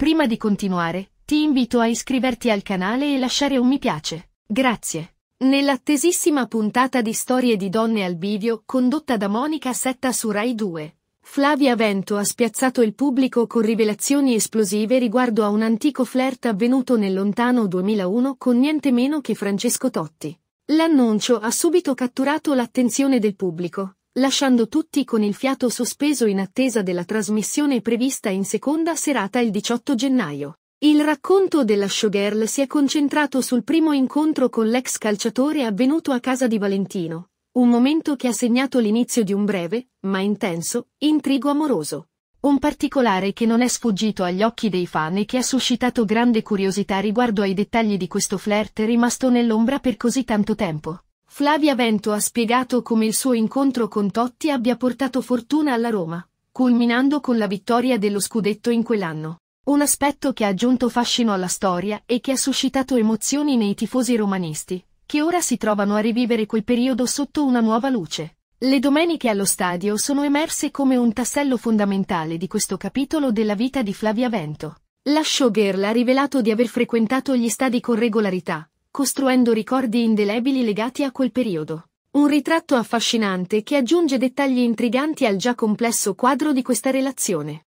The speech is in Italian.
Prima di continuare, ti invito a iscriverti al canale e lasciare un mi piace. Grazie. Nell'attesissima puntata di Storie di donne al bivio, condotta da Monica Setta su Rai 2, Flavia Vento ha spiazzato il pubblico con rivelazioni esplosive riguardo a un antico flirt avvenuto nel lontano 2001 con niente meno che Francesco Totti. L'annuncio ha subito catturato l'attenzione del pubblico, lasciando tutti con il fiato sospeso in attesa della trasmissione prevista in seconda serata il 18 gennaio. Il racconto della showgirl si è concentrato sul primo incontro con l'ex calciatore avvenuto a casa di Valentino, un momento che ha segnato l'inizio di un breve, ma intenso, intrigo amoroso. Un particolare che non è sfuggito agli occhi dei fan e che ha suscitato grande curiosità riguardo ai dettagli di questo flirt rimasto nell'ombra per così tanto tempo. Flavia Vento ha spiegato come il suo incontro con Totti abbia portato fortuna alla Roma, culminando con la vittoria dello scudetto in quell'anno. Un aspetto che ha aggiunto fascino alla storia e che ha suscitato emozioni nei tifosi romanisti, che ora si trovano a rivivere quel periodo sotto una nuova luce. Le domeniche allo stadio sono emerse come un tassello fondamentale di questo capitolo della vita di Flavia Vento. La showgirl ha rivelato di aver frequentato gli stadi con regolarità, costruendo ricordi indelebili legati a quel periodo. Un ritratto affascinante che aggiunge dettagli intriganti al già complesso quadro di questa relazione.